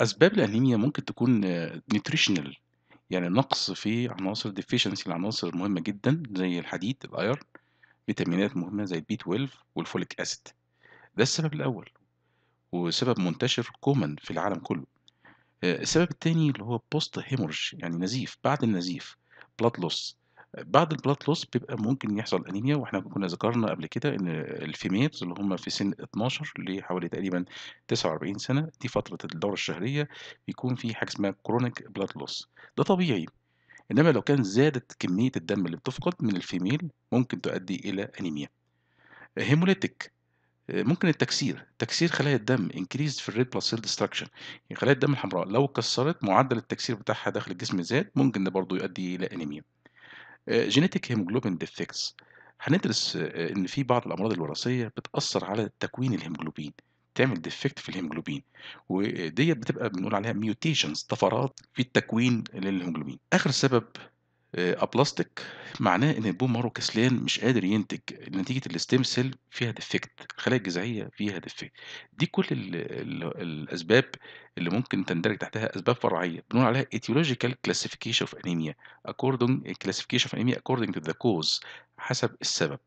أسباب الأنيميا ممكن تكون نيوتريشنال يعني نقص في عناصر ديفيشنسي لعناصر مهمة جدا زي الحديد، الأيرن، فيتامينات مهمة زي البي 12 والفوليك أسيد. ده السبب الأول وسبب منتشر كومن في العالم كله. آه، السبب التاني اللي هو بوست هيمورج يعني نزيف بعد النزيف بلاد لوس بعد البلاد لوس بيبقى ممكن يحصل انيميا واحنا كنا ذكرنا قبل كده ان الفيميلز اللي هم في سن 12 لحوالي تقريبا 49 سنه دي فتره الدوره الشهريه بيكون في حاجه اسمها كرونيك بلاد لوس ده طبيعي انما لو كان زادت كميه الدم اللي بتفقد من الفيميل ممكن تؤدي الى انيميا هيموليتيك ممكن التكسير تكسير خلايا الدم increased في الريد بلس سيل ديستراكشن خلايا الدم الحمراء لو كسرت معدل التكسير بتاعها داخل الجسم زاد ممكن ده برضه يؤدي الى انيميا جينيتيك هيموجلوبين ديفكتس هندرس آه، ان في بعض الامراض الوراثيه بتاثر على تكوين الهيموجلوبين تعمل ديفكت في الهيموجلوبين وديت آه، بتبقى بنقول عليها ميوتيشنز طفرات في التكوين للهيموجلوبين اخر سبب ابلاستيك آه، معناه ان البون مارو كسلان مش قادر ينتج نتيجه الاستيم سيل فيها ديفكت الخلايا الجذعيه فيها ديفكت دي كل الـ الـ الاسباب اللي ممكن تندرج تحتها اسباب فرعيه بنقول عليها etiological كلاسيفيكيشن اوف انيميا اكوردنج classification of anemia according to the cause حسب السبب